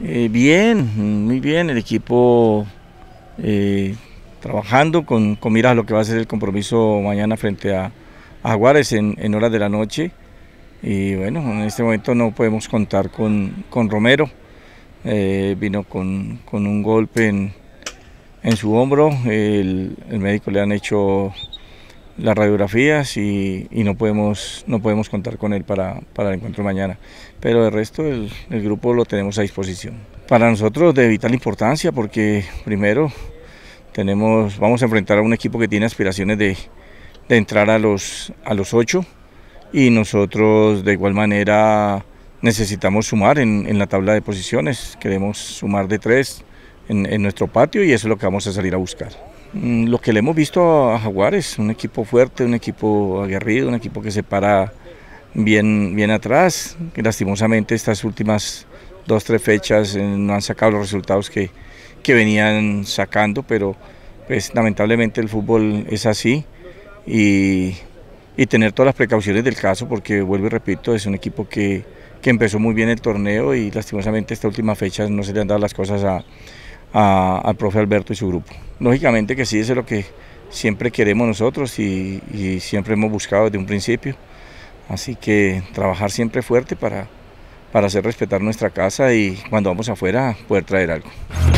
Eh, bien, muy bien, el equipo eh, trabajando con, miras lo que va a ser el compromiso mañana frente a, Juárez en, horas de la noche. Y bueno, en este momento no podemos contar con, Romero. Eh, vino con, un golpe en, su hombro, el médico le han hecho las radiografías y, no, podemos, no podemos contar con él para, el encuentro mañana. Pero el resto el, grupo lo tenemos a disposición. Para nosotros de vital importancia porque primero tenemos, vamos a enfrentar a un equipo que tiene aspiraciones de, entrar a los, a los ocho y nosotros de igual manera necesitamos sumar en, la tabla de posiciones, queremos sumar de tres en, en nuestro patio y eso es lo que vamos a salir a buscar. Mm, lo que le hemos visto a Jaguares, un equipo fuerte, un equipo aguerrido, un equipo que se para bien, bien atrás, lastimosamente estas últimas dos, tres fechas eh, no han sacado los resultados que, venían sacando, pero pues lamentablemente el fútbol es así y, tener todas las precauciones del caso porque vuelvo y repito, es un equipo que, que empezó muy bien el torneo y lastimosamente esta última fecha no se le han dado las cosas a, al profe Alberto y su grupo. Lógicamente que sí, eso es lo que siempre queremos nosotros y, siempre hemos buscado desde un principio. Así que trabajar siempre fuerte para hacer respetar nuestra casa y cuando vamos afuera poder traer algo.